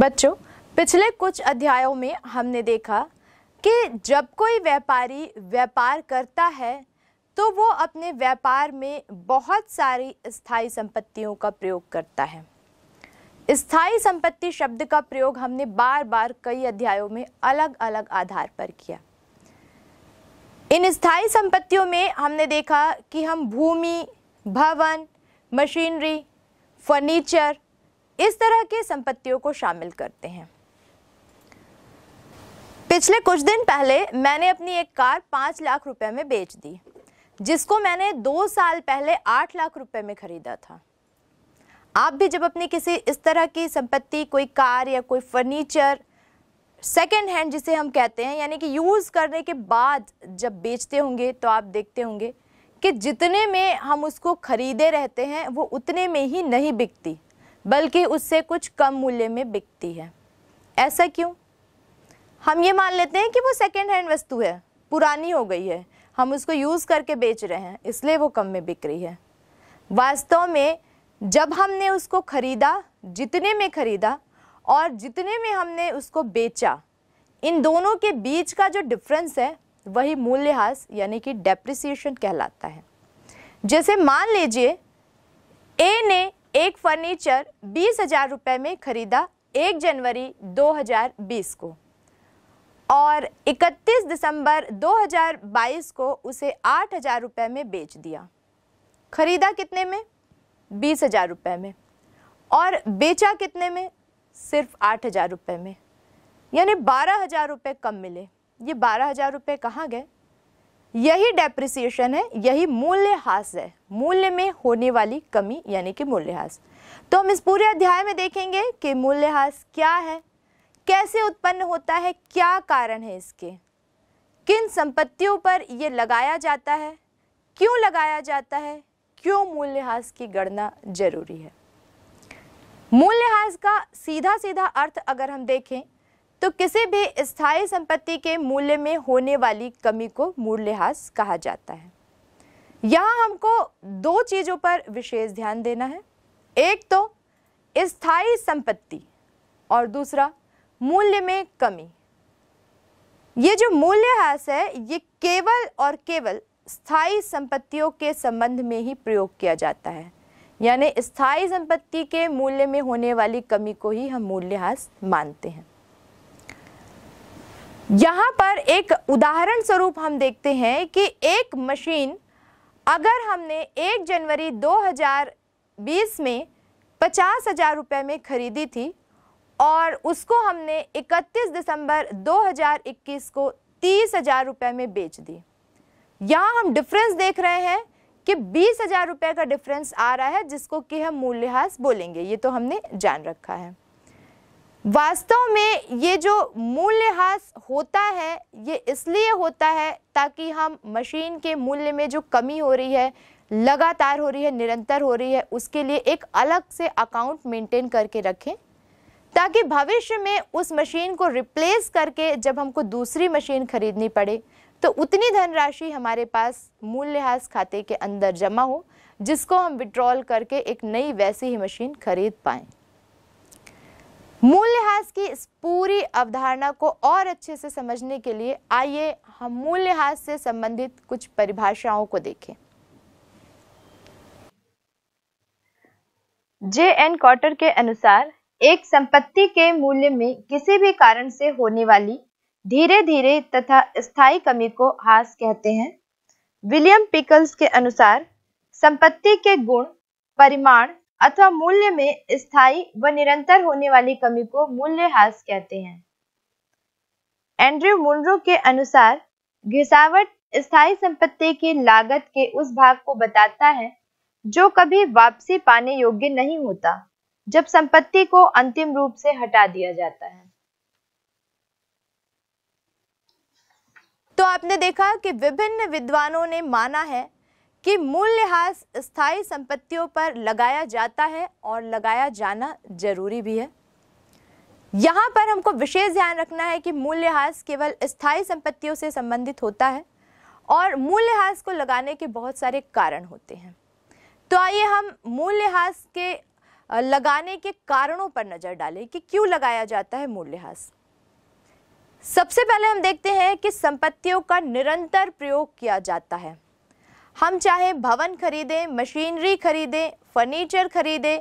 बच्चों पिछले कुछ अध्यायों में हमने देखा कि जब कोई व्यापारी व्यापार करता है तो वो अपने व्यापार में बहुत सारी स्थायी संपत्तियों का प्रयोग करता है स्थायी संपत्ति शब्द का प्रयोग हमने बार बार कई अध्यायों में अलग अलग आधार पर किया इन स्थायी संपत्तियों में हमने देखा कि हम भूमि भवन मशीनरी फर्नीचर इस तरह के संपत्तियों को शामिल करते हैं पिछले कुछ दिन पहले मैंने अपनी एक कार पाँच लाख रुपए में बेच दी जिसको मैंने दो साल पहले आठ लाख रुपए में खरीदा था आप भी जब अपनी किसी इस तरह की संपत्ति कोई कार या कोई फर्नीचर सेकेंड हैंड जिसे हम कहते हैं यानी कि यूज़ करने के बाद जब बेचते होंगे तो आप देखते होंगे कि जितने में हम उसको ख़रीदे रहते हैं वो उतने में ही नहीं बिकती बल्कि उससे कुछ कम मूल्य में बिकती है ऐसा क्यों हम ये मान लेते हैं कि वो सेकेंड हैंड वस्तु है पुरानी हो गई है हम उसको यूज़ करके बेच रहे हैं इसलिए वो कम में बिक रही है वास्तव में जब हमने उसको ख़रीदा जितने में ख़रीदा और जितने में हमने उसको बेचा इन दोनों के बीच का जो डिफरेंस है वही मूल्यह्रास यानी कि डेप्रिसिएशन कहलाता है जैसे मान लीजिए ए ने एक फर्नीचर बीस हजार रुपये में खरीदा एक जनवरी 2020 को और 31 दिसंबर 2022 को उसे आठ हज़ार रुपये में बेच दिया खरीदा कितने में बीस हज़ार रुपये में और बेचा कितने में सिर्फ आठ हज़ार रुपये में यानी बारह हज़ार रुपये कम मिले ये बारह हज़ार रुपये कहाँ गए यही डेप्रिसिएशन है यही मूल्यह्रास है मूल्य में होने वाली कमी यानी कि मूल्यह्रास तो हम इस पूरे अध्याय में देखेंगे कि मूल्यह्रास क्या है कैसे उत्पन्न होता है क्या कारण है इसके किन संपत्तियों पर यह लगाया जाता है क्यों लगाया जाता है क्यों मूल्यह्रास की गणना जरूरी है मूल्यह्रास का सीधा सीधा अर्थ अगर हम देखें तो किसी भी स्थायी संपत्ति के मूल्य में होने वाली कमी को मूल्यह्रास कहा जाता है यहाँ हमको दो चीज़ों पर विशेष ध्यान देना है एक तो स्थायी संपत्ति और दूसरा मूल्य में कमी ये जो मूल्यह्रास है ये केवल और केवल स्थायी संपत्तियों के संबंध में ही प्रयोग किया जाता है यानी स्थायी संपत्ति के मूल्य में होने वाली कमी को ही हम मूल्यह्रास मानते हैं यहाँ पर एक उदाहरण स्वरूप हम देखते हैं कि एक मशीन अगर हमने 1 जनवरी 2020 में पचास हज़ार रुपये में ख़रीदी थी और उसको हमने 31 दिसंबर 2021 को तीस हज़ार रुपये में बेच दी यहाँ हम डिफरेंस देख रहे हैं कि बीस हज़ार रुपये का डिफरेंस आ रहा है जिसको कि हम मूल्यह्रास बोलेंगे ये तो हमने जान रखा है वास्तव में ये जो मूल्यह्रास होता है ये इसलिए होता है ताकि हम मशीन के मूल्य में जो कमी हो रही है लगातार हो रही है निरंतर हो रही है उसके लिए एक अलग से अकाउंट मेंटेन करके रखें ताकि भविष्य में उस मशीन को रिप्लेस करके जब हमको दूसरी मशीन खरीदनी पड़े तो उतनी धनराशि हमारे पास मूल्यह्रास खाते के अंदर जमा हो जिसको हम विड्रॉल करके एक नई वैसी ही मशीन खरीद पाएँ मूल्यह्रास की इस पूरी अवधारणा को और अच्छे से समझने के लिए आइए हम मूल्यह्रास से संबंधित कुछ परिभाषाओं को देखें जे एन कॉटर के अनुसार एक संपत्ति के मूल्य में किसी भी कारण से होने वाली धीरे धीरे तथा स्थायी कमी को हास कहते हैं विलियम पिकल्स के अनुसार संपत्ति के गुण परिमाण अथवा मूल्य में स्थायी व निरंतर होने वाली कमी को मूल्यह्रास कहते हैं एंड्रयू मुंड्रो के अनुसार घिसावट स्थायी संपत्ति की लागत के उस भाग को बताता है जो कभी वापसी पाने योग्य नहीं होता जब संपत्ति को अंतिम रूप से हटा दिया जाता है तो आपने देखा कि विभिन्न विद्वानों ने माना है कि मूल्यह्रास स्थायी संपत्तियों पर लगाया जाता है और लगाया जाना जरूरी भी है यहाँ पर हमको विशेष ध्यान रखना है कि मूल्यह्रास केवल स्थायी संपत्तियों से संबंधित होता है और मूल्यह्रास को लगाने के बहुत सारे कारण होते हैं तो आइए हम मूल्यह्रास के लगाने के कारणों पर नज़र डालें कि क्यों लगाया जाता है मूल्यह्रास सबसे पहले हम देखते हैं कि संपत्तियों का निरंतर प्रयोग किया जाता है हम चाहे भवन खरीदें मशीनरी खरीदें फर्नीचर खरीदें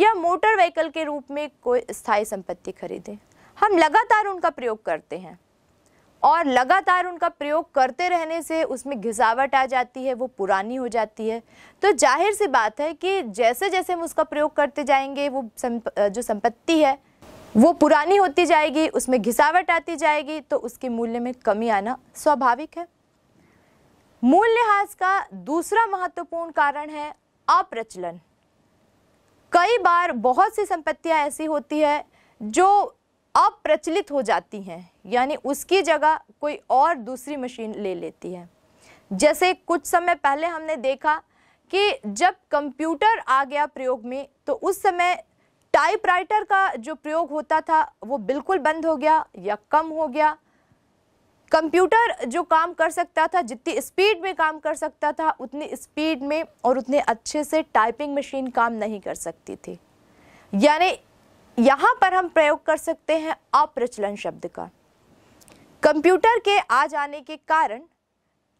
या मोटर व्हीकल के रूप में कोई स्थायी संपत्ति खरीदें हम लगातार उनका प्रयोग करते हैं और लगातार उनका प्रयोग करते रहने से उसमें घिसावट आ जाती है वो पुरानी हो जाती है तो जाहिर सी बात है कि जैसे जैसे हम उसका प्रयोग करते जाएंगे वो संप, जो संपत्ति है वो पुरानी होती जाएगी उसमें घिसावट आती जाएगी तो उसके मूल्य में कमी आना स्वाभाविक है मूल्यह्रास का दूसरा महत्वपूर्ण कारण है अप्रचलन कई बार बहुत सी संपत्तियां ऐसी होती है जो अप्रचलित हो जाती हैं यानी उसकी जगह कोई और दूसरी मशीन ले लेती है जैसे कुछ समय पहले हमने देखा कि जब कंप्यूटर आ गया प्रयोग में तो उस समय टाइपराइटर का जो प्रयोग होता था वो बिल्कुल बंद हो गया या कम हो गया कंप्यूटर जो काम कर सकता था जितनी स्पीड में काम कर सकता था उतनी स्पीड में और उतने अच्छे से टाइपिंग मशीन काम नहीं कर सकती थी यानी यहाँ पर हम प्रयोग कर सकते हैं अप्रचलन शब्द का कंप्यूटर के आ जाने के कारण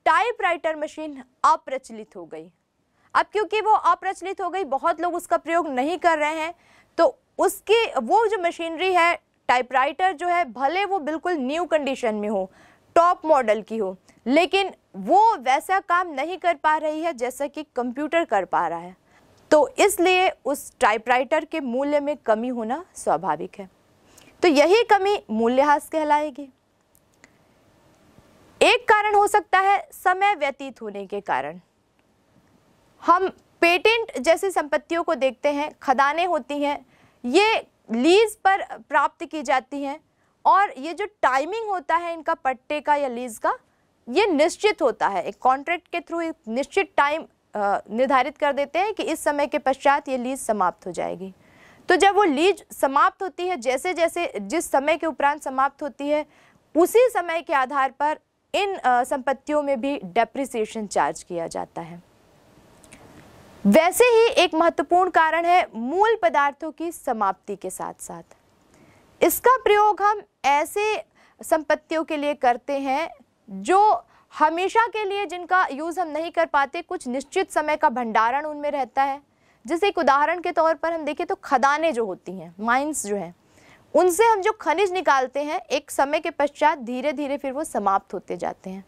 टाइपराइटर मशीन अप्रचलित हो गई अब क्योंकि वो अप्रचलित हो गई बहुत लोग उसका प्रयोग नहीं कर रहे हैं तो उसकी वो जो मशीनरी है टाइपराइटर जो है भले वो बिल्कुल न्यू कंडीशन में हो टॉप मॉडल की हो लेकिन वो वैसा काम नहीं कर पा रही है जैसा कि कंप्यूटर कर पा रहा है तो इसलिए उस टाइपराइटर के मूल्य में कमी होना स्वाभाविक है तो यही कमी मूल्यह्रास कहलाएगी एक कारण हो सकता है समय व्यतीत होने के कारण हम पेटेंट जैसी संपत्तियों को देखते हैं खदानें होती हैं ये लीज पर प्राप्त की जाती हैं और ये जो टाइमिंग होता है इनका पट्टे का या लीज का ये निश्चित होता है एक कॉन्ट्रैक्ट के थ्रू एक निश्चित टाइम निर्धारित कर देते हैं कि इस समय के पश्चात ये लीज समाप्त हो जाएगी तो जब वो लीज समाप्त होती है जैसे जैसे जिस समय के उपरांत समाप्त होती है उसी समय के आधार पर इन संपत्तियों में भी डेप्रिसिएशन चार्ज किया जाता है वैसे ही एक महत्वपूर्ण कारण है मूल पदार्थों की समाप्ति के साथ साथ इसका प्रयोग हम ऐसे संपत्तियों के लिए करते हैं जो हमेशा के लिए जिनका यूज़ हम नहीं कर पाते कुछ निश्चित समय का भंडारण उनमें रहता है जैसे एक उदाहरण के तौर पर हम देखें तो खदानें जो होती हैं माइंस जो हैं उनसे हम जो खनिज निकालते हैं एक समय के पश्चात धीरे धीरे फिर वो समाप्त होते जाते हैं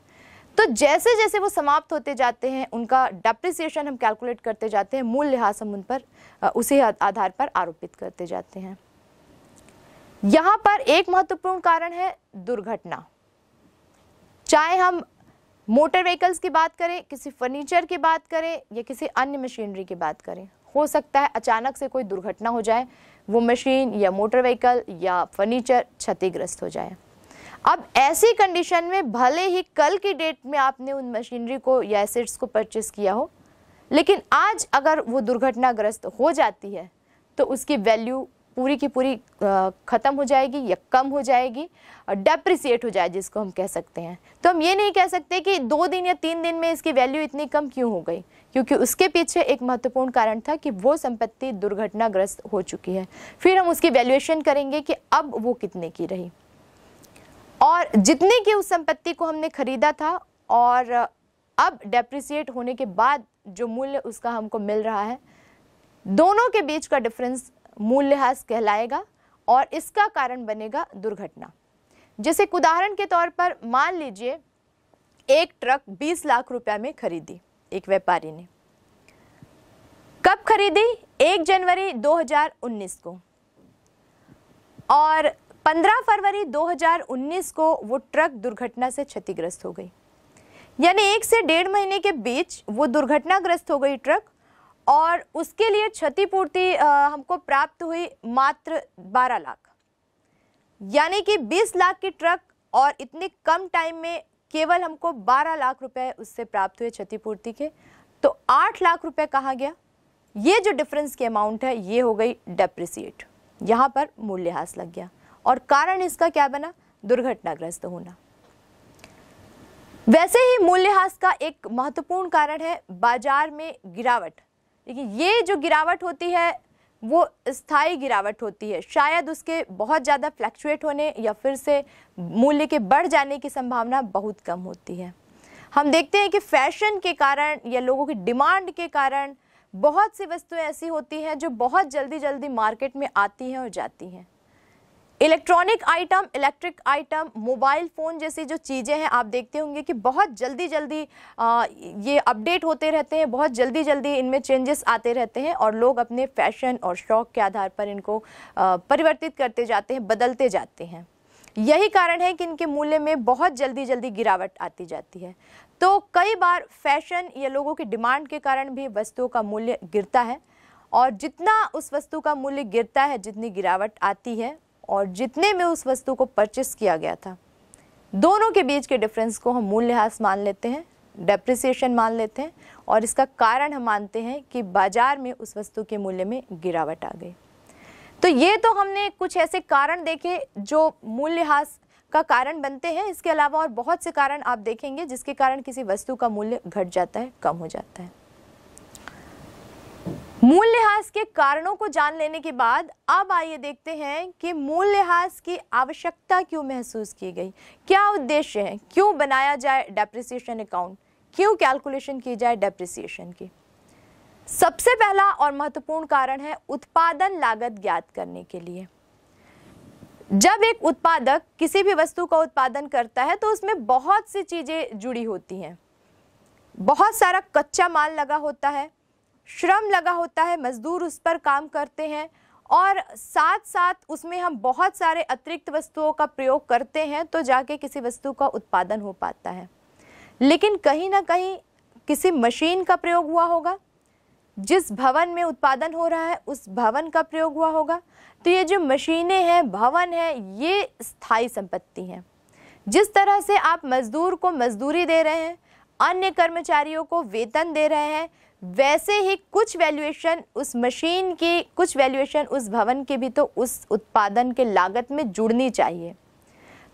तो जैसे जैसे वो समाप्त होते जाते हैं उनका डेप्रिसिएशन हम कैलकुलेट करते जाते हैं मूल लिहाज हम उन पर उसी आधार पर आरोपित करते जाते हैं यहाँ पर एक महत्वपूर्ण कारण है दुर्घटना चाहे हम मोटर व्हीकल्स की बात करें किसी फर्नीचर की बात करें या किसी अन्य मशीनरी की बात करें हो सकता है अचानक से कोई दुर्घटना हो जाए वो मशीन या मोटर व्हीकल या फर्नीचर क्षतिग्रस्त हो जाए अब ऐसी कंडीशन में भले ही कल की डेट में आपने उन मशीनरी को या एसेट्स को परचेस किया हो लेकिन आज अगर वो दुर्घटनाग्रस्त हो जाती है तो उसकी वैल्यू पूरी की पूरी ख़त्म हो जाएगी या कम हो जाएगी डेप्रिसिएट हो जाए जिसको हम कह सकते हैं तो हम ये नहीं कह सकते कि दो दिन या तीन दिन में इसकी वैल्यू इतनी कम क्यों हो गई क्योंकि उसके पीछे एक महत्वपूर्ण कारण था कि वो संपत्ति दुर्घटनाग्रस्त हो चुकी है फिर हम उसकी वैल्यूएशन करेंगे कि अब वो कितने की रही और जितने की उस संपत्ति को हमने खरीदा था और अब डेप्रिसिएट होने के बाद जो मूल्य उसका हमको मिल रहा है दोनों के बीच का डिफरेंस मूल्यह्रास कहलाएगा और इसका कारण बनेगा दुर्घटना जिसे उदाहरण के तौर पर मान लीजिए एक ट्रक 20 लाख रुपया में खरीदी एक व्यापारी ने कब खरीदी 1 जनवरी 2019 को और 15 फरवरी 2019 को वो ट्रक दुर्घटना से क्षतिग्रस्त हो गई यानी एक से डेढ़ महीने के बीच वो दुर्घटनाग्रस्त हो गई ट्रक और उसके लिए क्षतिपूर्ति हमको प्राप्त हुई मात्र 12 लाख यानी कि 20 लाख की ट्रक और इतने कम टाइम में केवल हमको 12 लाख रुपए उससे प्राप्त हुए क्षतिपूर्ति के तो 8 लाख रुपए कहा गया ये जो डिफरेंस की अमाउंट है ये हो गई डेप्रिसिएट यहाँ पर मूल्यह्रास लग गया और कारण इसका क्या बना दुर्घटनाग्रस्त होना वैसे ही मूल्यह्रास का एक महत्वपूर्ण कारण है बाजार में गिरावट लेकिन ये जो गिरावट होती है वो स्थायी गिरावट होती है शायद उसके बहुत ज़्यादा फ्लैक्चुएट होने या फिर से मूल्य के बढ़ जाने की संभावना बहुत कम होती है हम देखते हैं कि फैशन के कारण या लोगों की डिमांड के कारण बहुत सी वस्तुएं ऐसी होती हैं जो बहुत जल्दी जल्दी मार्केट में आती हैं और जाती हैं electronic item electric item mobile phone जैसी जो चीज़ें हैं आप देखते होंगे कि बहुत जल्दी जल्दी आ, ये अपडेट होते रहते हैं बहुत जल्दी जल्दी इनमें चेंजेस आते रहते हैं और लोग अपने फैशन और शौक़ के आधार पर इनको आ, परिवर्तित करते जाते हैं बदलते जाते हैं यही कारण है कि इनके मूल्य में बहुत जल्दी जल्दी गिरावट आती जाती है तो कई बार फैशन या लोगों की डिमांड के कारण भी वस्तुओं का मूल्य गिरता है और जितना उस वस्तु का मूल्य गिरता है जितनी गिरावट आती है और जितने में उस वस्तु को परचेस किया गया था दोनों के बीच के डिफरेंस को हम मूल्यह्रास मान लेते हैं डेप्रिसिएशन मान लेते हैं और इसका कारण हम मानते हैं कि बाजार में उस वस्तु के मूल्य में गिरावट आ गई तो ये तो हमने कुछ ऐसे कारण देखे जो मूल्यह्रास का कारण बनते हैं इसके अलावा और बहुत से कारण आप देखेंगे जिसके कारण किसी वस्तु का मूल्य घट जाता है कम हो जाता है मूल लिहाज के कारणों को जान लेने के बाद अब आइए देखते हैं कि मूल लिहाज की आवश्यकता क्यों महसूस की गई क्या उद्देश्य है क्यों बनाया जाए डेप्रिसिएशन अकाउंट क्यों कैलकुलेशन की जाए डेप्रिसिएशन की सबसे पहला और महत्वपूर्ण कारण है उत्पादन लागत ज्ञात करने के लिए जब एक उत्पादक किसी भी वस्तु का उत्पादन करता है तो उसमें बहुत सी चीज़ें जुड़ी होती हैं बहुत सारा कच्चा माल लगा होता है श्रम लगा होता है मजदूर उस पर काम करते हैं और साथ साथ उसमें हम बहुत सारे अतिरिक्त वस्तुओं का प्रयोग करते हैं तो जाके किसी वस्तु का उत्पादन हो पाता है लेकिन कहीं ना कहीं किसी मशीन का प्रयोग हुआ होगा जिस भवन में उत्पादन हो रहा है उस भवन का प्रयोग हुआ होगा तो ये जो मशीनें हैं भवन है ये स्थायी संपत्ति हैं जिस तरह से आप मजदूर को मजदूरी दे रहे हैं अन्य कर्मचारियों को वेतन दे रहे हैं वैसे ही कुछ वैल्यूएशन उस मशीन की कुछ वैल्यूएशन उस भवन के भी तो उस उत्पादन के लागत में जुड़नी चाहिए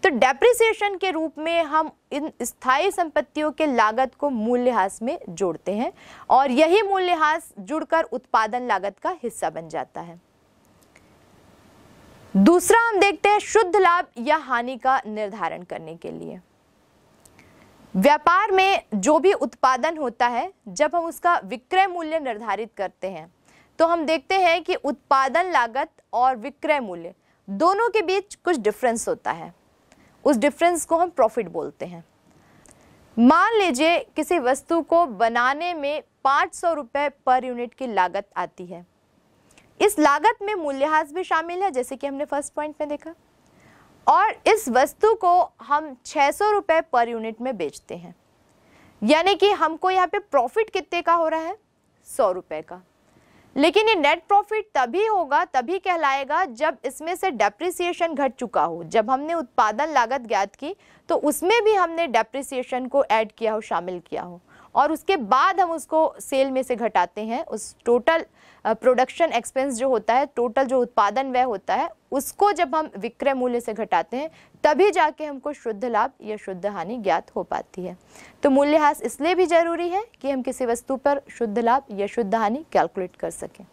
तो डेप्रिसिएशन के रूप में हम इन स्थायी संपत्तियों के लागत को मूल्यह्रास में जोड़ते हैं और यही मूल्यह्रास जुड़कर उत्पादन लागत का हिस्सा बन जाता है दूसरा हम देखते हैं शुद्ध लाभ या हानि का निर्धारण करने के लिए व्यापार में जो भी उत्पादन होता है जब हम उसका विक्रय मूल्य निर्धारित करते हैं तो हम देखते हैं कि उत्पादन लागत और विक्रय मूल्य दोनों के बीच कुछ डिफरेंस होता है उस डिफरेंस को हम प्रॉफिट बोलते हैं मान लीजिए किसी वस्तु को बनाने में पाँच सौ रुपये पर यूनिट की लागत आती है इस लागत में मूल्यह्रास भी शामिल है जैसे कि हमने फर्स्ट पॉइंट में देखा और इस वस्तु को हम छः सौ रुपये पर यूनिट में बेचते हैं यानी कि हमको यहाँ पे प्रॉफिट कितने का हो रहा है सौ रुपये का लेकिन ये नेट प्रॉफिट तभी होगा तभी कहलाएगा जब इसमें से डेप्रिसिएशन घट चुका हो जब हमने उत्पादन लागत ज्ञात की तो उसमें भी हमने डेप्रिसिएशन को ऐड किया हो शामिल किया हो और उसके बाद हम उसको सेल में से घटाते हैं उस टोटल प्रोडक्शन एक्सपेंस जो होता है टोटल जो उत्पादन व्यय होता है उसको जब हम विक्रय मूल्य से घटाते हैं तभी जाके हमको शुद्ध लाभ या शुद्ध हानि ज्ञात हो पाती है तो मूल्यह्रास इसलिए भी जरूरी है कि हम किसी वस्तु पर शुद्ध लाभ या शुद्ध हानि कैलकुलेट कर सकें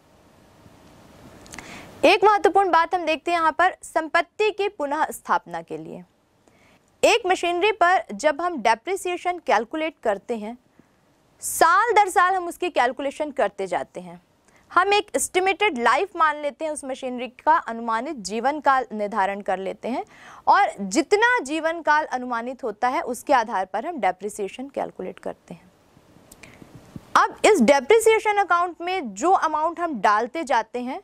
एक महत्वपूर्ण बात हम देखते हैं यहाँ पर संपत्ति की पुनः स्थापना के लिए एक मशीनरी पर जब हम डेप्रिसिएशन कैलकुलेट करते हैं साल दर साल हम उसकी कैलकुलेशन करते जाते हैं हम एक एस्टिमेटेड लाइफ मान लेते हैं उस मशीनरी का अनुमानित जीवन काल निर्धारण कर लेते हैं और जितना जीवन काल अनुमानित होता है उसके आधार पर हम डेप्रिसिएशन कैलकुलेट करते हैं अब इस डेप्रिसिएशन अकाउंट में जो अमाउंट हम डालते जाते हैं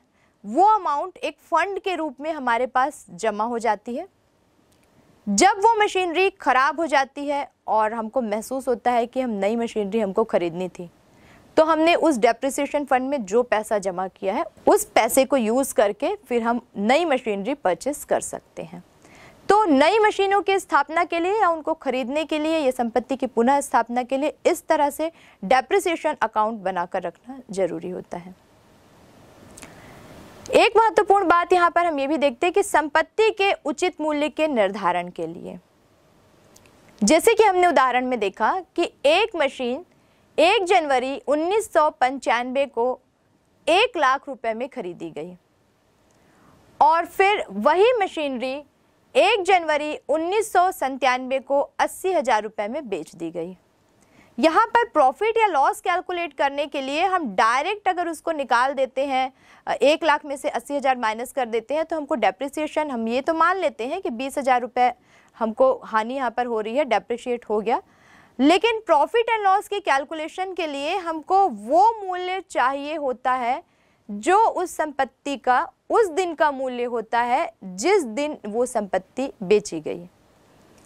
वो अमाउंट एक फ़ंड के रूप में हमारे पास जमा हो जाती है जब वो मशीनरी ख़राब हो जाती है और हमको महसूस होता है कि हम नई मशीनरी हमको ख़रीदनी थी तो हमने उस डेप्रिसिएशन फंड में जो पैसा जमा किया है उस पैसे को यूज़ करके फिर हम नई मशीनरी परचेस कर सकते हैं तो नई मशीनों की स्थापना के लिए या उनको खरीदने के लिए या संपत्ति की पुनः स्थापना के लिए इस तरह से डेप्रिसिएशन अकाउंट बनाकर रखना ज़रूरी होता है एक महत्वपूर्ण बात यहाँ पर हम ये भी देखते हैं कि संपत्ति के उचित मूल्य के निर्धारण के लिए जैसे कि हमने उदाहरण में देखा कि एक मशीन एक जनवरी उन्नीस को एक लाख रुपए में खरीदी गई और फिर वही मशीनरी एक जनवरी उन्नीस को अस्सी हज़ार रुपये में बेच दी गई यहाँ पर प्रॉफिट या लॉस कैलकुलेट करने के लिए हम डायरेक्ट अगर उसको निकाल देते हैं एक लाख में से अस्सी हज़ार माइनस कर देते हैं तो हमको डेप्रिसिएशन हम ये तो मान लेते हैं कि बीस हज़ार रुपये हमको हानि यहाँ पर हो रही है डेप्रिशिएट हो गया लेकिन प्रॉफिट एंड लॉस के कैलकुलेशन के लिए हमको वो मूल्य चाहिए होता है जो उस संपत्ति का उस दिन का मूल्य होता है जिस दिन वो संपत्ति बेची गई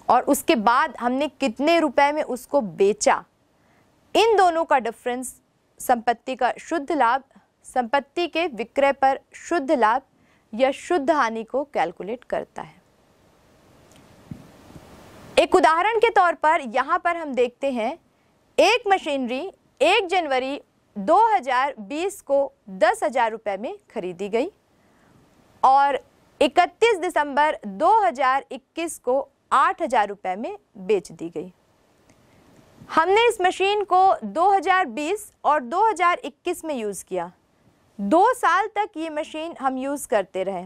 और उसके बाद हमने कितने रुपए में उसको बेचा इन दोनों का डिफरेंस संपत्ति का शुद्ध लाभ संपत्ति के विक्रय पर शुद्ध लाभ या शुद्ध हानि को कैलकुलेट करता है एक उदाहरण के तौर पर यहाँ पर हम देखते हैं एक मशीनरी एक जनवरी 2020 को दस हज़ार रुपये में खरीदी गई और 31 दिसंबर 2021 को आठ हज़ार रुपये में बेच दी गई हमने इस मशीन को 2020 और 2021 में यूज़ किया दो साल तक ये मशीन हम यूज़ करते रहे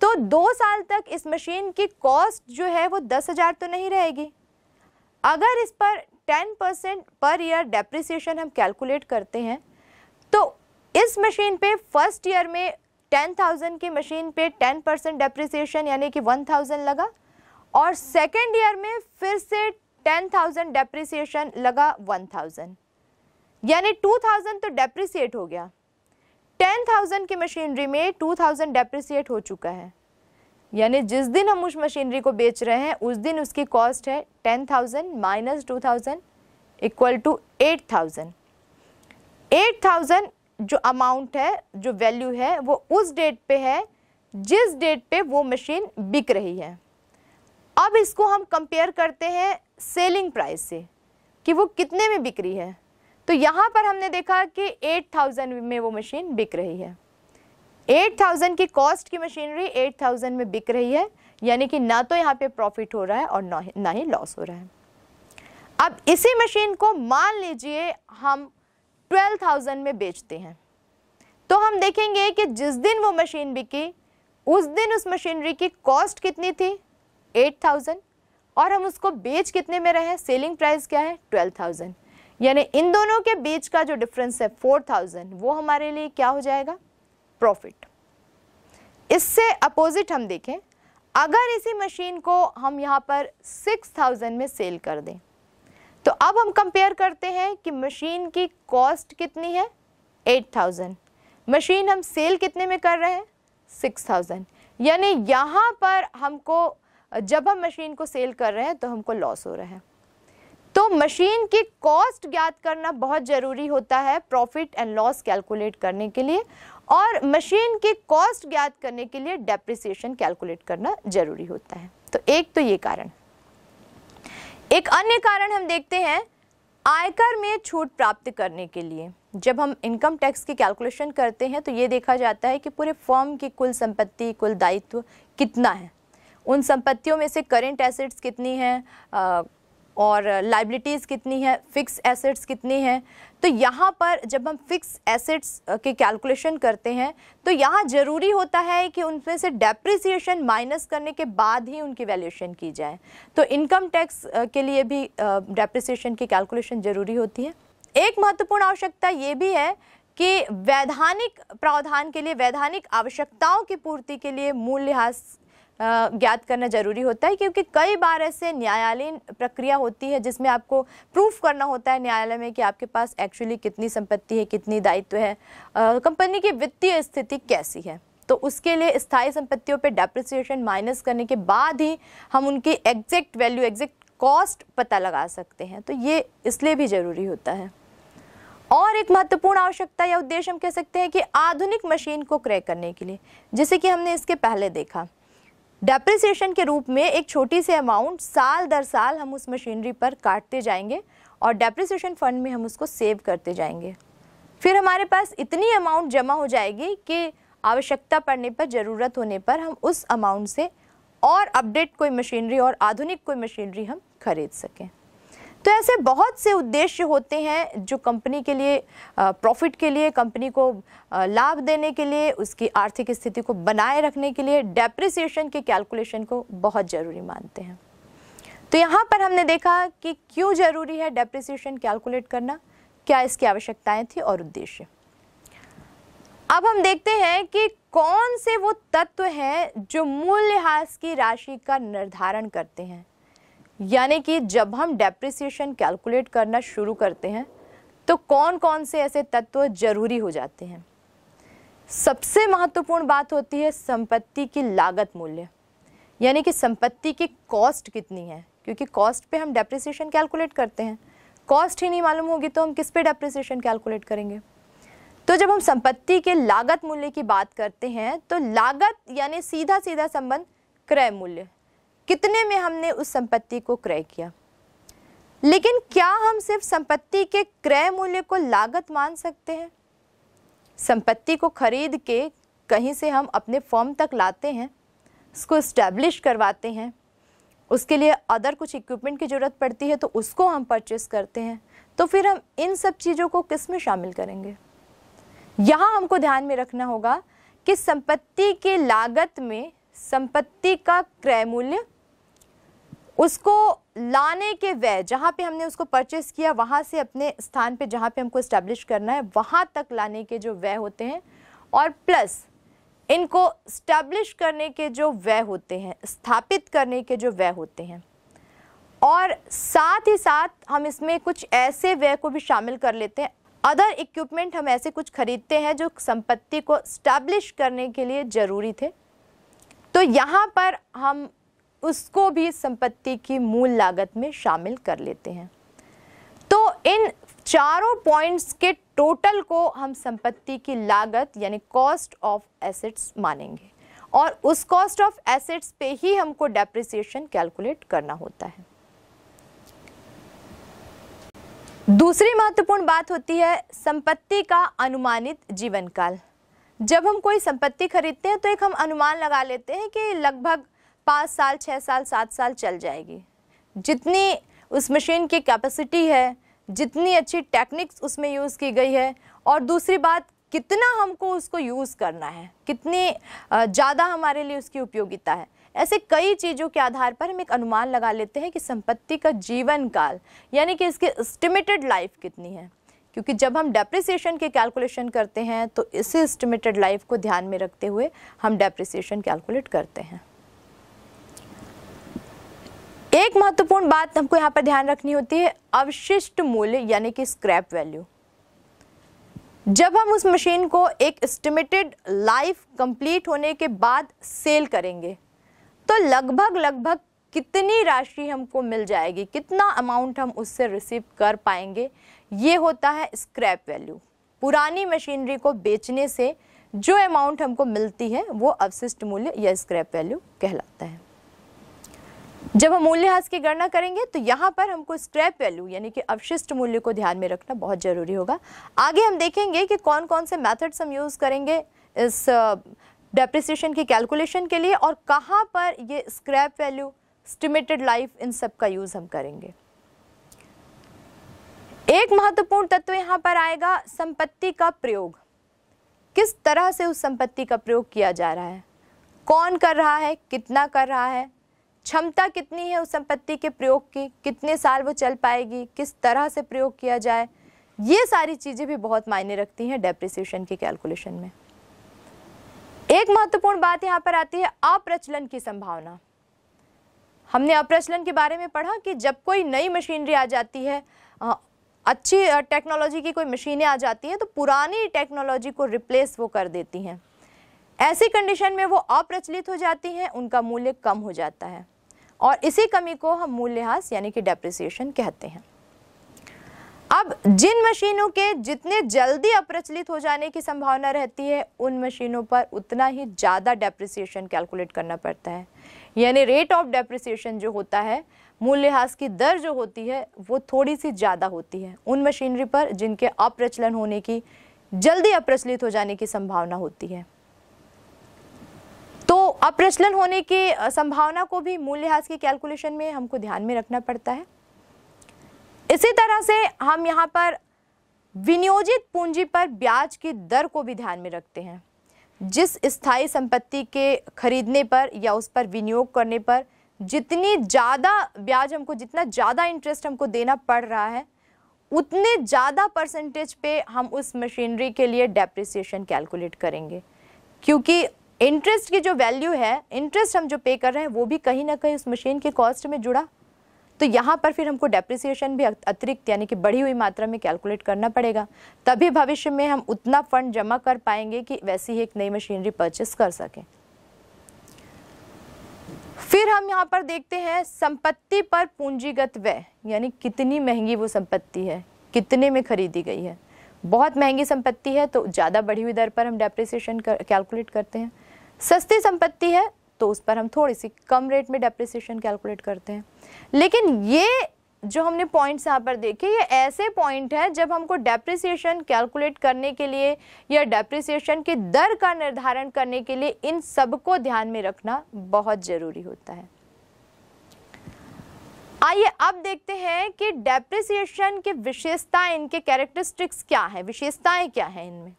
तो दो साल तक इस मशीन की कॉस्ट जो है वो दस हज़ार तो नहीं रहेगी अगर इस पर ten percent per year depreciation हम कैलकुलेट करते हैं तो इस मशीन पे फर्स्ट ईयर में टेन थाउजेंड की मशीन पे टेन परसेंट डेप्रिसिएशन यानी कि वन थाउजेंड लगा और सेकेंड ईयर में फिर से टेन थाउजेंड डेप्रिसिएशन लगा वन थाउजेंड यानी टू थाउजेंड तो डेप्रिसिएट हो गया टेन थाउजेंड की मशीनरी में टू थाउजेंड डेप्रिसिएट हो चुका है यानी जिस दिन हम उस मशीनरी को बेच रहे हैं उस दिन उसकी कॉस्ट है ten thousand minus two thousand equal to eight thousand eight thousand जो अमाउंट है जो वैल्यू है वो उस डेट पे है जिस डेट पे वो मशीन बिक रही है अब इसको हम कंपेयर करते हैं सेलिंग प्राइस से कि वो कितने में बिक रही है तो यहाँ पर हमने देखा कि 8000 में वो मशीन बिक रही है 8000 की कॉस्ट की मशीनरी 8000 में बिक रही है यानी कि ना तो यहाँ पे प्रॉफिट हो रहा है और ना ही लॉस हो रहा है अब इसी मशीन को मान लीजिए हम 12000 में बेचते हैं तो हम देखेंगे कि जिस दिन वो मशीन बिकी उस दिन उस मशीनरी की कॉस्ट कितनी थी 8000 और हम उसको बेच कितने में रहे सेलिंग प्राइस क्या है ट्वेल्व थाउजेंड यानी इन दोनों के बीच का जो डिफरेंस है फोर थाउजेंड वो हमारे लिए क्या हो जाएगा प्रॉफिट इससे अपोजिट हम देखें अगर इसी मशीन को हम यहाँ पर सिक्स थाउजेंड में सेल कर दें तो अब हम कंपेयर करते हैं कि मशीन की कॉस्ट कितनी है एट थाउजेंड मशीन हम सेल कितने में कर रहे हैं सिक्स थाउजेंड यानी यहाँ पर हमको जब हम मशीन को सेल कर रहे हैं तो हमको लॉस हो रहा है तो मशीन की कॉस्ट ज्ञात करना बहुत ज़रूरी होता है प्रॉफिट एंड लॉस कैलकुलेट करने के लिए और मशीन की कॉस्ट ज्ञात करने के लिए डेप्रिसिएशन कैलकुलेट करना ज़रूरी होता है तो एक तो ये कारण एक अन्य कारण हम देखते हैं आयकर में छूट प्राप्त करने के लिए जब हम इनकम टैक्स की कैलकुलेशन करते हैं तो ये देखा जाता है कि पूरे फॉर्म की कुल संपत्ति कुल दायित्व कितना है उन संपत्तियों में से करेंट एसेट्स कितनी हैं और लाइबिलिटीज़ कितनी है फ़िक्स एसेट्स कितनी हैं तो यहाँ पर जब हम फिक्स एसेट्स के कैलकुलेशन करते हैं तो यहाँ ज़रूरी होता है कि उनमें से डेप्रिसिएशन माइनस करने के बाद ही उनकी वैल्यूएशन की जाए तो इनकम टैक्स के लिए भी डेप्रिसिएशन की कैलकुलेशन ज़रूरी होती है एक महत्वपूर्ण आवश्यकता ये भी है कि वैधानिक प्रावधान के लिए वैधानिक आवश्यकताओं की पूर्ति के लिए मूल्यह्रास ज्ञात करना ज़रूरी होता है क्योंकि कई बार ऐसे न्यायालयीन प्रक्रिया होती है जिसमें आपको प्रूफ करना होता है न्यायालय में कि आपके पास एक्चुअली कितनी संपत्ति है कितनी दायित्व है कंपनी की वित्तीय स्थिति कैसी है तो उसके लिए स्थायी संपत्तियों पे डेप्रिसिएशन माइनस करने के बाद ही हम उनकी एग्जैक्ट वैल्यू एग्जैक्ट कॉस्ट पता लगा सकते हैं तो ये इसलिए भी ज़रूरी होता है और एक महत्वपूर्ण आवश्यकता या उद्देश्य हम कह सकते हैं कि आधुनिक मशीन को क्रय करने के लिए जैसे कि हमने इसके पहले देखा डेप्रिसिएशन के रूप में एक छोटी सी अमाउंट साल दर साल हम उस मशीनरी पर काटते जाएंगे और डेप्रिसिएशन फंड में हम उसको सेव करते जाएंगे फिर हमारे पास इतनी अमाउंट जमा हो जाएगी कि आवश्यकता पड़ने पर ज़रूरत होने पर हम उस अमाउंट से और अपडेट कोई मशीनरी और आधुनिक कोई मशीनरी हम खरीद सकें तो ऐसे बहुत से उद्देश्य होते हैं जो कंपनी के लिए प्रॉफिट के लिए कंपनी को लाभ देने के लिए उसकी आर्थिक स्थिति को बनाए रखने के लिए डेप्रिसिएशन के कैलकुलेशन को बहुत ज़रूरी मानते हैं तो यहाँ पर हमने देखा कि क्यों ज़रूरी है डेप्रिसिएशन कैलकुलेट करना क्या इसकी आवश्यकताएं थी और उद्देश्य अब हम देखते हैं कि कौन से वो तत्व हैं जो मूल्यह्रास की राशि का निर्धारण करते हैं यानी कि जब हम डेप्रिसिएशन कैलकुलेट करना शुरू करते हैं तो कौन कौन से ऐसे तत्व जरूरी हो जाते हैं सबसे महत्वपूर्ण बात होती है संपत्ति की लागत मूल्य यानी कि संपत्ति की कॉस्ट कितनी है क्योंकि कॉस्ट पे हम डेप्रिसिएशन कैलकुलेट करते हैं कॉस्ट ही नहीं मालूम होगी तो हम किस पे डेप्रिसिएशन कैलकुलेट करेंगे तो जब हम संपत्ति के लागत मूल्य की बात करते हैं तो लागत यानी सीधा सीधा संबंध क्रय मूल्य कितने में हमने उस संपत्ति को क्रय किया लेकिन क्या हम सिर्फ संपत्ति के क्रय मूल्य को लागत मान सकते हैं संपत्ति को खरीद के कहीं से हम अपने फॉर्म तक लाते हैं उसको इस्टेब्लिश करवाते हैं उसके लिए अदर कुछ इक्विपमेंट की ज़रूरत पड़ती है तो उसको हम परचेस करते हैं तो फिर हम इन सब चीज़ों को किस में शामिल करेंगे यहाँ हमको ध्यान में रखना होगा कि संपत्ति की लागत में संपत्ति का क्रय मूल्य उसको लाने के वे जहाँ पे हमने उसको परचेस किया वहाँ से अपने स्थान पे जहाँ पे हमको इस्टेब्लिश करना है वहाँ तक लाने के जो वे होते हैं और प्लस इनको स्टैब्लिश करने के जो वे होते हैं स्थापित करने के जो वे होते हैं और साथ ही साथ हम इसमें कुछ ऐसे व्यय को भी शामिल कर लेते हैं अदर इक्विपमेंट हम ऐसे कुछ खरीदते हैं जो संपत्ति को स्टैब्लिश करने के लिए ज़रूरी थे तो यहाँ पर हम उसको भी संपत्ति की मूल लागत में शामिल कर लेते हैं तो इन चारों पॉइंट्स के टोटल को हम संपत्ति की लागत यानी कॉस्ट ऑफ एसेट्स मानेंगे और उस कॉस्ट ऑफ एसेट्स पे ही हमको डेप्रिसिएशन कैलकुलेट करना होता है दूसरी महत्वपूर्ण बात होती है संपत्ति का अनुमानित जीवन काल जब हम कोई संपत्ति खरीदते हैं तो एक हम अनुमान लगा लेते हैं कि लगभग पाँच साल छः साल सात साल चल जाएगी जितनी उस मशीन की कैपेसिटी है जितनी अच्छी टेक्निक्स उसमें यूज़ की गई है और दूसरी बात कितना हमको उसको यूज़ करना है कितनी ज़्यादा हमारे लिए उसकी उपयोगिता है ऐसे कई चीज़ों के आधार पर हम एक अनुमान लगा लेते हैं कि संपत्ति का जीवन काल यानी कि इसकी एस्टिमेटेड लाइफ कितनी है क्योंकि जब हम डेप्रिसिएशन के कैलकुलेशन करते हैं तो इसी एस्टिमेटेड लाइफ को ध्यान में रखते हुए हम डेप्रिसिएशन कैलकुलेट करते हैं एक महत्वपूर्ण बात हमको यहाँ पर ध्यान रखनी होती है अवशिष्ट मूल्य यानी कि स्क्रैप वैल्यू जब हम उस मशीन को एक एस्टिमेटेड लाइफ कंप्लीट होने के बाद सेल करेंगे तो लगभग लगभग कितनी राशि हमको मिल जाएगी कितना अमाउंट हम उससे रिसीव कर पाएंगे ये होता है स्क्रैप वैल्यू पुरानी मशीनरी को बेचने से जो अमाउंट हमको मिलती है वो अवशिष्ट मूल्य या स्क्रैप वैल्यू कहलाता है जब हम मूल्यह्रास की गणना करेंगे तो यहाँ पर हमको स्क्रैप वैल्यू यानी कि अवशिष्ट मूल्य को ध्यान में रखना बहुत ज़रूरी होगा आगे हम देखेंगे कि कौन कौन से मेथड्स हम यूज़ करेंगे इस डेप्रिसिएशन uh, की कैलकुलेशन के लिए और कहाँ पर ये स्क्रैप वैल्यू स्टिमेटेड लाइफ इन सब का यूज़ हम करेंगे एक महत्वपूर्ण तत्व यहाँ पर आएगा संपत्ति का प्रयोग किस तरह से उस संपत्ति का प्रयोग किया जा रहा है कौन कर रहा है कितना कर रहा है क्षमता कितनी है उस संपत्ति के प्रयोग की कितने साल वो चल पाएगी किस तरह से प्रयोग किया जाए ये सारी चीज़ें भी बहुत मायने रखती हैं डेप्रिसिएशन के कैलकुलेशन में एक महत्वपूर्ण बात यहाँ पर आती है अप्रचलन की संभावना हमने अप्रचलन के बारे में पढ़ा कि जब कोई नई मशीनरी आ जाती है अच्छी टेक्नोलॉजी की कोई मशीनें आ जाती हैं तो पुरानी टेक्नोलॉजी को रिप्लेस वो कर देती हैं ऐसी कंडीशन में वो अप्रचलित हो जाती हैं उनका मूल्य कम हो जाता है और इसी कमी को हम मूल्यह्रास यानी कि डेप्रिसिएशन कहते हैं अब जिन मशीनों के जितने जल्दी अप्रचलित हो जाने की संभावना रहती है उन मशीनों पर उतना ही ज़्यादा डेप्रिसिएशन कैलकुलेट करना पड़ता है यानी रेट ऑफ डेप्रिसिएशन जो होता है मूल्यह्रास की दर जो होती है वो थोड़ी सी ज़्यादा होती है उन मशीनरी पर जिनके अप्रचलन होने की जल्दी अप्रचलित हो जाने की संभावना होती है अप्रचलन होने की संभावना को भी मूल्यह्रास के कैलकुलेशन में हमको ध्यान में रखना पड़ता है इसी तरह से हम यहाँ पर विनियोजित पूंजी पर ब्याज की दर को भी ध्यान में रखते हैं जिस स्थायी संपत्ति के खरीदने पर या उस पर विनियोग करने पर जितनी ज़्यादा ब्याज हमको जितना ज़्यादा इंटरेस्ट हमको देना पड़ रहा है उतने ज़्यादा परसेंटेज पे हम उस मशीनरी के लिए डेप्रिसिएशन कैलकुलेट करेंगे क्योंकि इंटरेस्ट की जो वैल्यू है इंटरेस्ट हम जो पे कर रहे हैं वो भी कहीं ना कहीं उस मशीन के कॉस्ट में जुड़ा तो यहाँ पर फिर हमको डेप्रिसिएशन भी अतिरिक्त यानी कि बढ़ी हुई मात्रा में कैलकुलेट करना पड़ेगा तभी भविष्य में हम उतना फंड जमा कर पाएंगे कि वैसी ही एक नई मशीनरी परचेस कर सकें फिर हम यहाँ पर देखते हैं संपत्ति पर पूंजीगत व्यय यानी कितनी महंगी वो संपत्ति है कितने में खरीदी गई है बहुत महंगी संपत्ति है तो ज़्यादा बढ़ी हुई दर पर हम डेप्रिसिएशन कर, कैलकुलेट करते हैं सस्ती संपत्ति है तो उस पर हम थोड़ी सी कम रेट में डेप्रिसिएशन कैलकुलेट करते हैं लेकिन ये जो हमने पॉइंट्स यहाँ पर देखे ये ऐसे पॉइंट हैं जब हमको डेप्रिसिएशन कैलकुलेट करने के लिए या डेप्रिसिएशन की दर का निर्धारण करने के लिए इन सबको ध्यान में रखना बहुत ज़रूरी होता है आइए अब देखते हैं कि डेप्रिसिएशन की विशेषता इनके कैरेक्टरिस्टिक्स क्या है विशेषताएं क्या है इनमें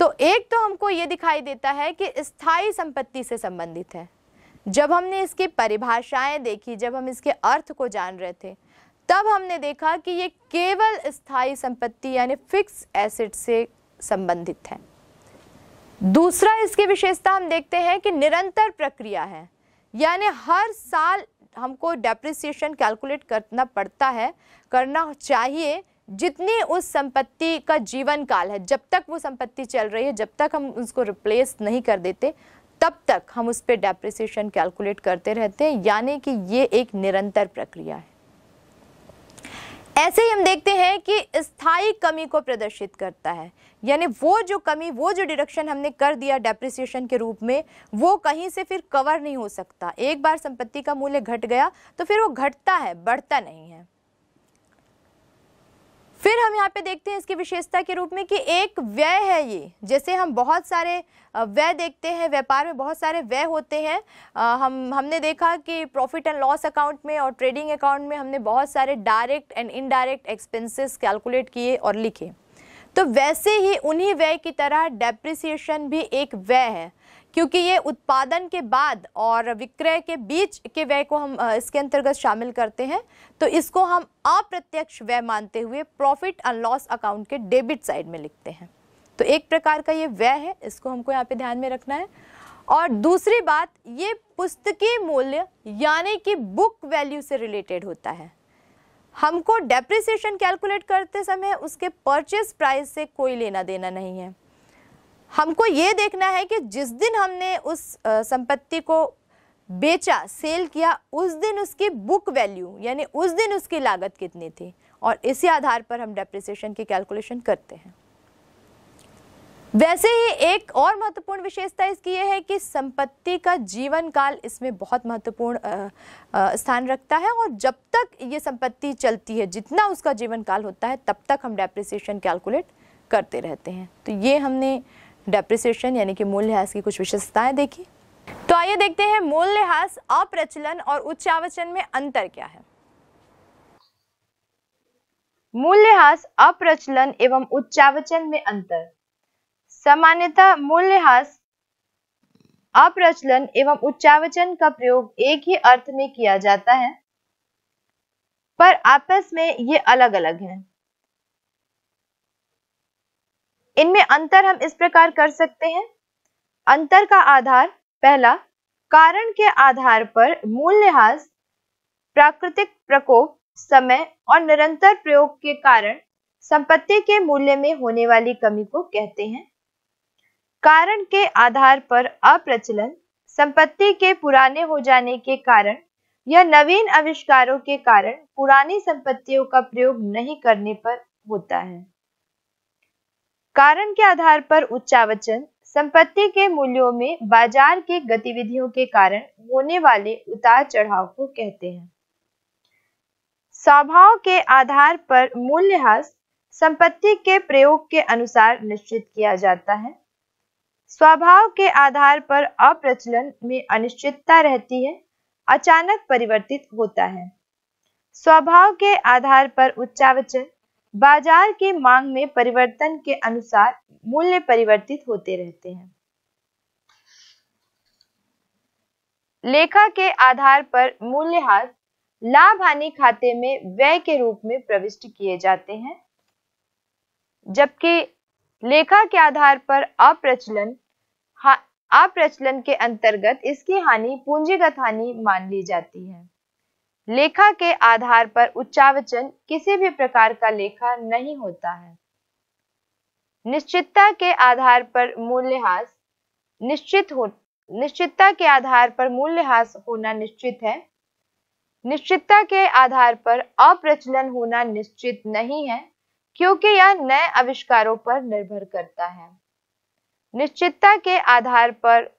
तो एक तो हमको ये दिखाई देता है कि स्थाई संपत्ति से संबंधित है जब हमने इसकी परिभाषाएं देखी जब हम इसके अर्थ को जान रहे थे तब हमने देखा कि ये केवल स्थाई संपत्ति यानी फिक्स एसिड से संबंधित है दूसरा इसकी विशेषता हम देखते हैं कि निरंतर प्रक्रिया है यानी हर साल हमको डेप्रिसिएशन कैलकुलेट करना पड़ता है करना चाहिए जितने उस संपत्ति का जीवन काल है जब तक वो संपत्ति चल रही है जब तक हम उसको रिप्लेस नहीं कर देते तब तक हम उस पर डेप्रिसिएशन कैलकुलेट करते रहते हैं यानी कि ये एक निरंतर प्रक्रिया है ऐसे ही हम देखते हैं कि स्थायी कमी को प्रदर्शित करता है यानी वो जो कमी वो जो डिडक्शन हमने कर दिया डेप्रिसिएशन के रूप में वो कहीं से फिर कवर नहीं हो सकता एक बार संपत्ति का मूल्य घट गया तो फिर वो घटता है बढ़ता नहीं है फिर हम यहाँ पे देखते हैं इसकी विशेषता के रूप में कि एक व्यय है ये जैसे हम बहुत सारे व्यय देखते हैं व्यापार में बहुत सारे व्यय होते हैं आ, हम हमने देखा कि प्रॉफिट एंड लॉस अकाउंट में और ट्रेडिंग अकाउंट में हमने बहुत सारे direct and indirect expenses calculate किए और लिखे तो वैसे ही उन्हीं व्यय की तरह डेप्रिसिएशन भी एक व्यय है क्योंकि ये उत्पादन के बाद और विक्रय के बीच के व्यय को हम इसके अंतर्गत शामिल करते हैं तो इसको हम अप्रत्यक्ष व्यय मानते हुए प्रॉफिट एंड लॉस अकाउंट के डेबिट साइड में लिखते हैं तो एक प्रकार का ये व्यय है इसको हमको यहाँ पे ध्यान में रखना है और दूसरी बात ये पुस्तकीय मूल्य यानी कि बुक वैल्यू से रिलेटेड होता है हमको डेप्रिसिएशन कैलकुलेट करते समय उसके परचेस प्राइस से कोई लेना देना नहीं है हमको ये देखना है कि जिस दिन हमने उस संपत्ति को बेचा सेल किया उस दिन उसकी बुक वैल्यू यानी उस दिन उसकी लागत कितनी थी और इसी आधार पर हम डेप्रिसिएशन की कैलकुलेशन करते हैं वैसे ही एक और महत्वपूर्ण विशेषता इसकी यह है कि संपत्ति का जीवन काल इसमें बहुत महत्वपूर्ण स्थान रखता है और जब तक ये संपत्ति चलती है जितना उसका जीवन काल होता है तब तक हम डेप्रिसिएशन कैलकुलेट करते रहते हैं तो ये हमने डेप्रिसिएशन यानी कि मूल्यह्रास की कुछ विशेषताएं देखी तो आइए देखते हैं मूल्यह्रास अप्रचलन और उच्चावचन में अंतर क्या है मूल्यह्रास अप्रचलन एवं उच्चावचन में अंतर सामान्यतः मूल्यह्रास अप्रचलन एवं उच्चावचन का प्रयोग एक ही अर्थ में किया जाता है पर आपस में ये अलग अलग हैं। इनमें अंतर हम इस प्रकार कर सकते हैं अंतर का आधार पहला कारण के आधार पर मूल्यह्रास प्राकृतिक प्रकोप समय और निरंतर प्रयोग के कारण संपत्ति के मूल्य में होने वाली कमी को कहते हैं कारण के आधार पर अप्रचलन संपत्ति के पुराने हो जाने के कारण या नवीन आविष्कारों के कारण पुरानी संपत्तियों का प्रयोग नहीं करने पर होता है कारण के आधार पर उच्चावचन संपत्ति के मूल्यों में बाजार की गतिविधियों के कारण होने वाले उतार चढ़ाव को कहते हैं स्वभाव के आधार पर मूल्यह्रास संपत्ति के प्रयोग के अनुसार निश्चित किया जाता है स्वभाव के आधार पर अप्रचलन में अनिश्चितता रहती है अचानक परिवर्तित होता है स्वभाव के आधार पर उच्चावचन बाजार की मांग में परिवर्तन के अनुसार मूल्य परिवर्तित होते रहते हैं लेखा के आधार पर मूल्यह्रास लाभ हानि खाते में व्यय के रूप में प्रविष्ट किए जाते हैं जबकि लेखा के आधार पर अप्रचलन अप्रचलन के अंतर्गत इसकी हानि पूंजीगत हानि मान ली जाती है लेखा के आधार पर उच्चावचन किसी भी प्रकार का लेखा नहीं होता है निश्चितता के आधार पर मूल्यहास निश्चित हो निश्चितता के आधार पर मूल्यहास होना निश्चित है निश्चितता के आधार पर अप्रचलन होना निश्चित नहीं है क्योंकि यह नए आविष्कारों पर निर्भर करता है निश्चितता के आधार पर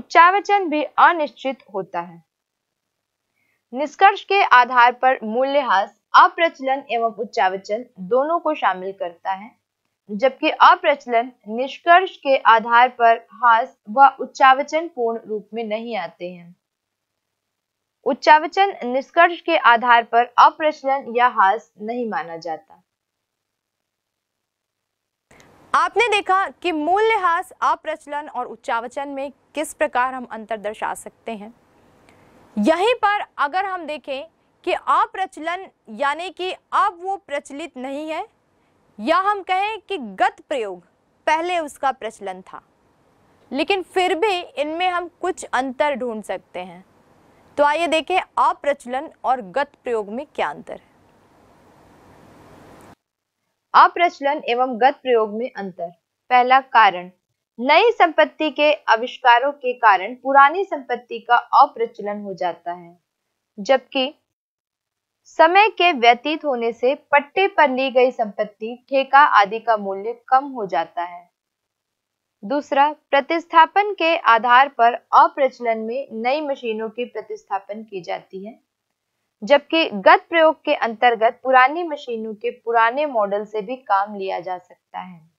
उच्चावचन भी अनिश्चित होता है निष्कर्ष के आधार पर मूल्यह्रास अप्रचलन एवं उच्चावचन दोनों को शामिल करता है जबकि अप्रचलन निष्कर्ष के आधार पर हास व उच्चावचन पूर्ण रूप में नहीं आते हैं उच्चावचन निष्कर्ष के आधार पर अप्रचलन या हास नहीं माना जाता आपने देखा कि मूल्यहास अप्रचलन और उच्चावचन में किस प्रकार हम अंतर दर्शा सकते हैं यहीं पर अगर हम देखें कि अप्रचलन यानी कि अब वो प्रचलित नहीं है या हम कहें कि गत प्रयोग पहले उसका प्रचलन था लेकिन फिर भी इनमें हम कुछ अंतर ढूंढ सकते हैं तो आइए देखें अप्रचलन और गत प्रयोग में क्या अंतर है अप्रचलन एवं गत प्रयोग में अंतर पहला कारण नई संपत्ति के आविष्कारों के कारण पुरानी संपत्ति का अप्रचलन हो जाता है जबकि समय के व्यतीत होने से पट्टे पर ली गई संपत्ति ठेका आदि का मूल्य कम हो जाता है दूसरा प्रतिस्थापन के आधार पर अप्रचलन में नई मशीनों की प्रतिस्थापन की जाती है जबकि गत प्रयोग के अंतर्गत पुरानी मशीनों के पुराने मॉडल से भी काम लिया जा सकता है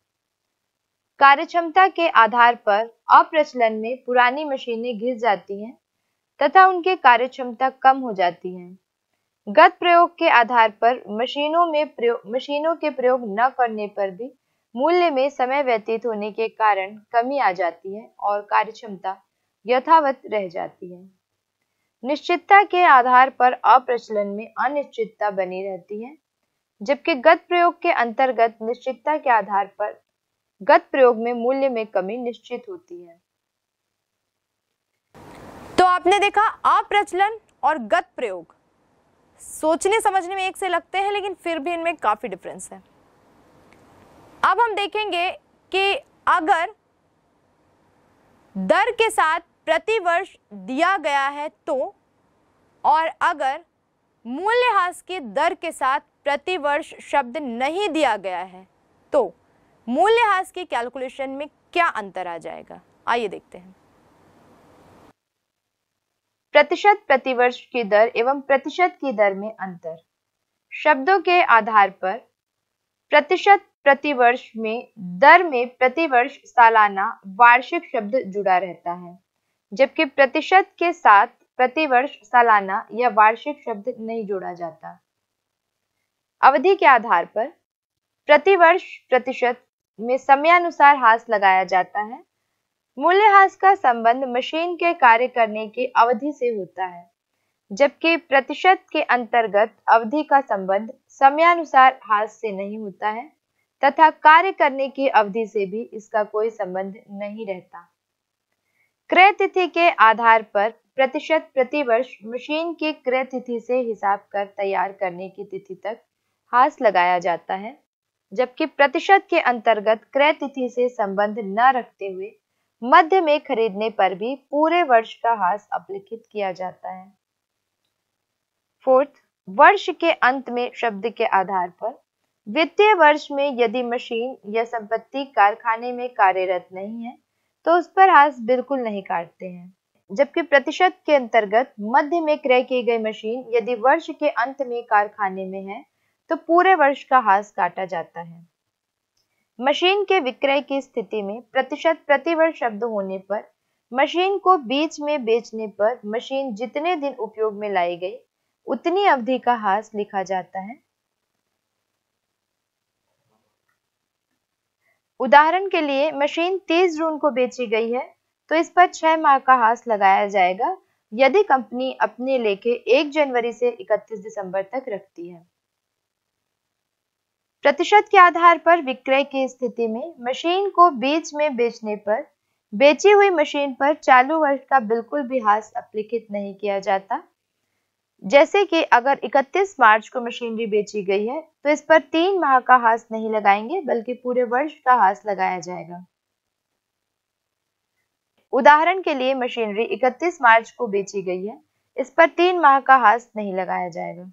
कार्यक्षमता के आधार पर अप्रचलन में पुरानी मशीनें घिस जाती हैं तथा उनके कार्यक्षमता कम हो जाती है गत प्रयोग के आधार पर मशीनों में प्रयोग मशीनों के प्रयोग न करने पर भी मूल्य में समय व्यतीत होने के कारण कमी आ जाती है और कार्यक्षमता यथावत रह जाती है निश्चितता के आधार पर अप्रचलन में अनिश्चितता बनी रहती है जबकि गत प्रयोग के अंतर्गत निश्चितता के आधार पर गत प्रयोग में मूल्य में कमी निश्चित होती है तो आपने देखा अप्रचलन और गत प्रयोग सोचने समझने में एक से लगते हैं लेकिन फिर भी इनमें काफ़ी डिफरेंस है अब हम देखेंगे कि अगर दर के साथ प्रतिवर्ष दिया गया है तो और अगर मूल्यह्रास की दर के साथ प्रतिवर्ष शब्द नहीं दिया गया है तो मूल्यह्रास के कैलकुलेशन में क्या अंतर आ जाएगा आइए देखते हैं प्रतिशत प्रतिवर्ष की दर एवं प्रतिशत की दर में अंतर शब्दों के आधार पर प्रतिशत प्रतिवर्ष में दर में प्रतिवर्ष सालाना वार्षिक शब्द जुड़ा रहता है जबकि प्रतिशत के साथ प्रतिवर्ष सालाना या वार्षिक शब्द नहीं जोड़ा जाता अवधि के आधार पर प्रतिवर्ष प्रतिशत में समयानुसार हास लगाया जाता है हास का संबंध मशीन के कार्य करने की अवधि से होता है जबकि प्रतिशत के अंतर्गत अवधि का संबंध समयानुसार हास से नहीं होता है तथा कार्य करने की अवधि से भी इसका कोई संबंध नहीं रहता क्रय तिथि के आधार पर प्रतिशत प्रतिवर्ष मशीन की क्रय तिथि से हिसाब कर तैयार करने की तिथि तक हास लगाया जाता है जबकि प्रतिशत के अंतर्गत क्रय तिथि से संबंध न रखते हुए मध्य में खरीदने पर भी पूरे वर्ष का हास अपलिखित किया जाता है फोर्थ वर्ष के अंत में शब्द के आधार पर वित्तीय वर्ष में यदि मशीन या संपत्ति कारखाने में कार्यरत नहीं है तो उस पर हास बिल्कुल नहीं काटते हैं जबकि प्रतिशत के अंतर्गत मध्य में क्रय की गई मशीन यदि वर्ष के अंत में कारखाने में है तो पूरे वर्ष का हास काटा जाता है मशीन के विक्रय की स्थिति में प्रतिशत प्रतिवर्ष शब्द होने पर मशीन को बीच में बेचने पर मशीन जितने दिन उपयोग में लाई गई उतनी अवधि का हास लिखा जाता है उदाहरण के लिए मशीन 30 जून को बेची गई है तो इस पर छह माह का हास लगाया जाएगा यदि कंपनी अपने लेखे 1 जनवरी से 31 दिसंबर तक रखती है प्रतिशत के आधार पर विक्रय की स्थिति में मशीन को बीच में बेचने पर बेची हुई मशीन पर चालू वर्ष का बिल्कुल भी हास अपलिखित नहीं किया जाता जैसे कि अगर 31 मार्च को मशीनरी बेची गई है तो इस पर तीन माह का हास नहीं लगाएंगे बल्कि पूरे वर्ष का हास लगाया जाएगा उदाहरण के लिए मशीनरी 31 मार्च को बेची गई है इस पर तीन माह का हास नहीं लगाया जाएगा